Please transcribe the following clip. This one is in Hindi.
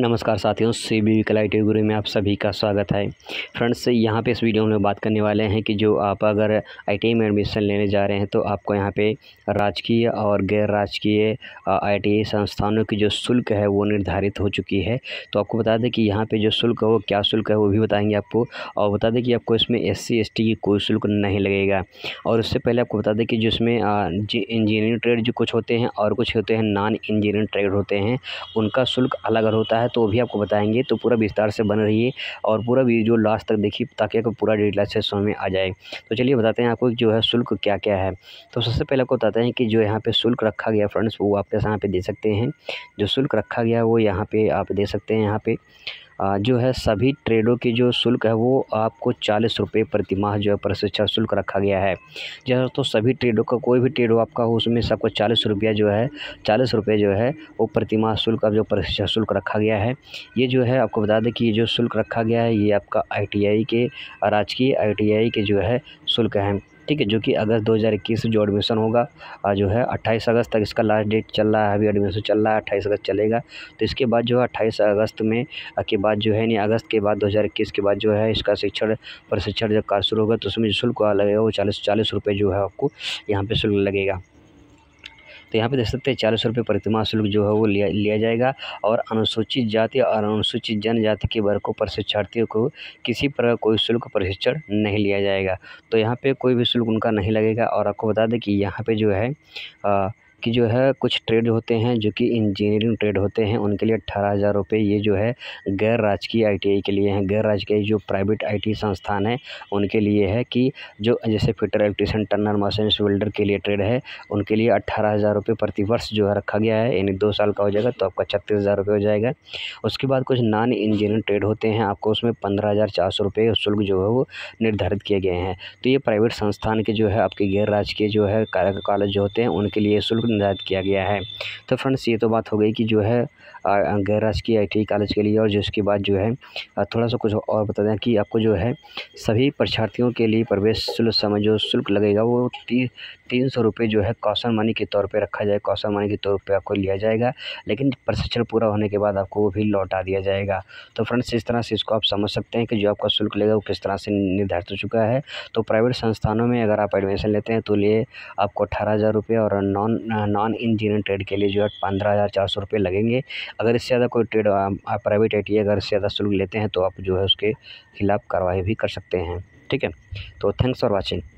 नमस्कार साथियों सी बी कलाई गुरु में आप सभी का स्वागत है फ्रेंड्स यहाँ पे इस वीडियो में बात करने वाले हैं कि जो आप अगर आई में एडमिशन लेने जा रहे हैं तो आपको यहाँ पे राजकीय और गैर राजकीय आई संस्थानों की जो शुल्क है वो निर्धारित हो चुकी है तो आपको बता दें कि यहाँ पर जो शुल्क है वो क्या शुल्क है वो भी बताएँगे आपको और बता दें कि आपको इसमें एस सी की कोई शुल्क नहीं लगेगा और उससे पहले आपको बता दें कि जो इंजीनियरिंग ट्रेड जो कुछ होते हैं और कुछ होते हैं नॉन इंजीनियरिंग ट्रेड होते हैं उनका शुल्क अलग होता है है तो वो भी आपको बताएंगे तो पूरा विस्तार से बन रही है और पूरा वीडियो लास्ट तक देखिए ताकि आपको पूरा डिटेल से समझ में आ जाए तो चलिए बताते हैं आपको जो है शुल्क क्या क्या है तो सबसे पहले आपको बताते हैं कि जो यहाँ पर शुल्क रखा गया फ्रेंड्स वो आप यहाँ पर दे सकते हैं जो शुल्क रखा गया वो यहाँ पर आप दे सकते हैं यहाँ पर जो है सभी ट्रेडों के जो शुल्क है वो आपको चालीस रुपये प्रति माह जो है प्रशिक्षण शुल्क रखा गया है जैसे तो सभी ट्रेडों का कोई भी ट्रेड हो आपका हो उसमें से आपको चालीस रुपया जो है चालीस रुपये जो है वो प्रति माह शुल्क अब जो प्रशिक्षण शुल्क रखा गया है ये जो है आपको बता दें कि ये जो शुल्क रखा गया है ये आपका आई के राजकीय आई के जो है शुल्क हैं ठीक है जो कि अगस्त 2021 से जो एडमिशन होगा जो है 28 अगस्त तक इसका लास्ट डेट चल रहा है अभी एडमिशन चल रहा है 28 अगस्त चलेगा तो इसके बाद जो है 28 अगस्त में के बाद जो है यानी अगस्त के बाद 2021 के बाद जो है इसका शिक्षण प्रशिक्षण जब कार्य शुरू होगा तो उसमें शुल्क लगेगा वो चालीस चालीस रुपये जो है आपको यहाँ पर शुल्क लगेगा तो यहाँ पे देख सकते हैं चालीस रुपये प्रतिमा शुल्क जो है वो लिया लिया जाएगा और अनुसूचित जाति और अनुसूचित जनजाति के वर्ग को प्रशिक्षार्थियों को किसी प्रकार कोई शुल्क प्रशिक्षण नहीं लिया जाएगा तो यहाँ पर कोई भी शुल्क उनका नहीं लगेगा और आपको बता दें कि यहाँ पर जो है आ, कि जो है कुछ ट्रेड होते हैं जो कि इंजीनियरिंग ट्रेड होते हैं उनके लिए अट्ठारह हज़ार रुपये ये जो है गैर राजकीय आईटीआई के लिए हैं गैर राजकीय जो प्राइवेट आईटी संस्थान हैं उनके लिए है कि जो जैसे fitter electrician turner machine welder के लिए ट्रेड है उनके लिए अट्ठारह हज़ार रुपये प्रतिवर्ष जो है रखा गया है यानी दो साल का हो जाएगा तो आपका छत्तीस हज़ार रुपये हो जाएगा उसके बाद कुछ नॉन इंजीनियरिंग ट्रेड होते हैं आपको उसमें पंद्रह हज़ार चार सौ रुपये शुल्क जो है वो निर्धारित किए गए हैं तो ये प्राइवेट संस्थान के जो है आपके गैर राजकीय जो है कॉलेज जो होते हैं उनके लिए शुल्क निर्धारित किया गया है तो फ्रेंड्स ये तो बात हो गई कि जो है गैर राजकीय आई कॉलेज के लिए और जो उसके बाद जो है थोड़ा सा कुछ और बता दें कि आपको जो है सभी परीक्षार्थियों के लिए प्रवेश शुल्क समय जो शुल्क लगेगा वो ती, तीन सौ रुपये जो है कौशल मनी के तौर पर रखा जाए कौशल मनी के तौर पर आपको लिया जाएगा लेकिन प्रशिक्षण पूरा होने के बाद आपको वो भी लौटा दिया जाएगा तो फ्रेंड्स इस तरह से इसको आप समझ सकते हैं कि जो आपका शुल्क लगेगा वो किस तरह से निर्धारित हो चुका है तो प्राइवेट संस्थानों में अगर आप एडमिशन लेते हैं तो लिए आपको अठारह हज़ार रुपये और नॉन नॉन इंजीनियरिंग ट्रेड के लिए जो है पंद्रह हज़ार चार सौ रुपये लगेंगे अगर इससे ज़्यादा कोई ट्रेड प्राइवेट आई अगर इससे ज़्यादा शुल्क लेते हैं तो आप जो है उसके खिलाफ़ कार्रवाई भी कर सकते हैं ठीक है तो थैंक्स फॉर वॉचिंग